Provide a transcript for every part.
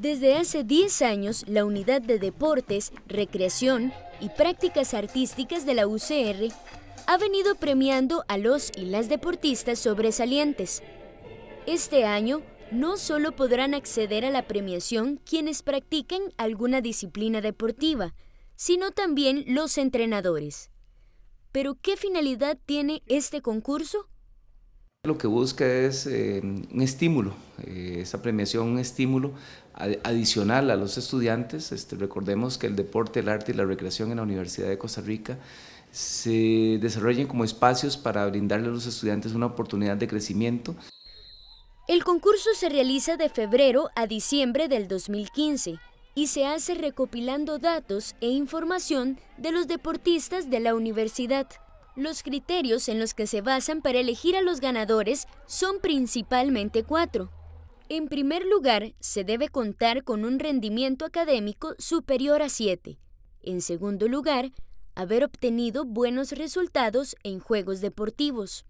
Desde hace 10 años, la Unidad de Deportes, Recreación y Prácticas Artísticas de la UCR ha venido premiando a los y las deportistas sobresalientes. Este año, no solo podrán acceder a la premiación quienes practiquen alguna disciplina deportiva, sino también los entrenadores. Pero ¿qué finalidad tiene este concurso? Lo que busca es eh, un estímulo eh, esa premiación un estímulo adicional a los estudiantes. Este, recordemos que el deporte, el arte y la recreación en la Universidad de Costa Rica se desarrollan como espacios para brindarle a los estudiantes una oportunidad de crecimiento. El concurso se realiza de febrero a diciembre del 2015 y se hace recopilando datos e información de los deportistas de la universidad. Los criterios en los que se basan para elegir a los ganadores son principalmente cuatro. En primer lugar, se debe contar con un rendimiento académico superior a 7. En segundo lugar, haber obtenido buenos resultados en juegos deportivos.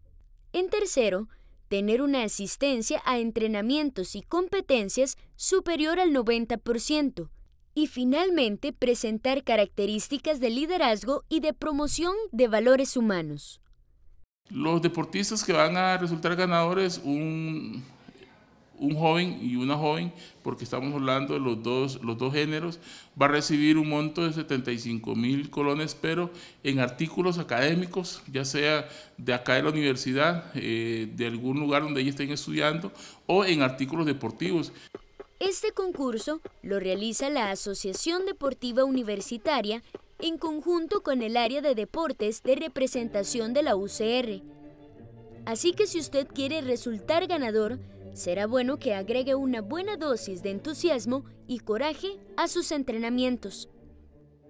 En tercero, tener una asistencia a entrenamientos y competencias superior al 90%. Y finalmente, presentar características de liderazgo y de promoción de valores humanos. Los deportistas que van a resultar ganadores, un un joven y una joven, porque estamos hablando de los dos, los dos géneros, va a recibir un monto de 75 mil colones, pero en artículos académicos, ya sea de acá de la universidad, eh, de algún lugar donde ella estén estudiando, o en artículos deportivos. Este concurso lo realiza la Asociación Deportiva Universitaria en conjunto con el área de deportes de representación de la UCR. Así que si usted quiere resultar ganador, será bueno que agregue una buena dosis de entusiasmo y coraje a sus entrenamientos.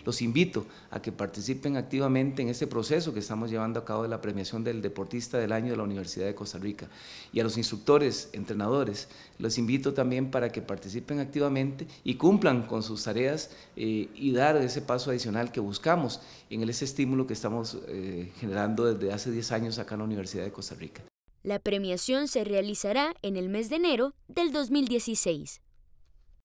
Los invito a que participen activamente en este proceso que estamos llevando a cabo de la premiación del Deportista del Año de la Universidad de Costa Rica. Y a los instructores, entrenadores, los invito también para que participen activamente y cumplan con sus tareas eh, y dar ese paso adicional que buscamos en ese estímulo que estamos eh, generando desde hace 10 años acá en la Universidad de Costa Rica. La premiación se realizará en el mes de enero del 2016.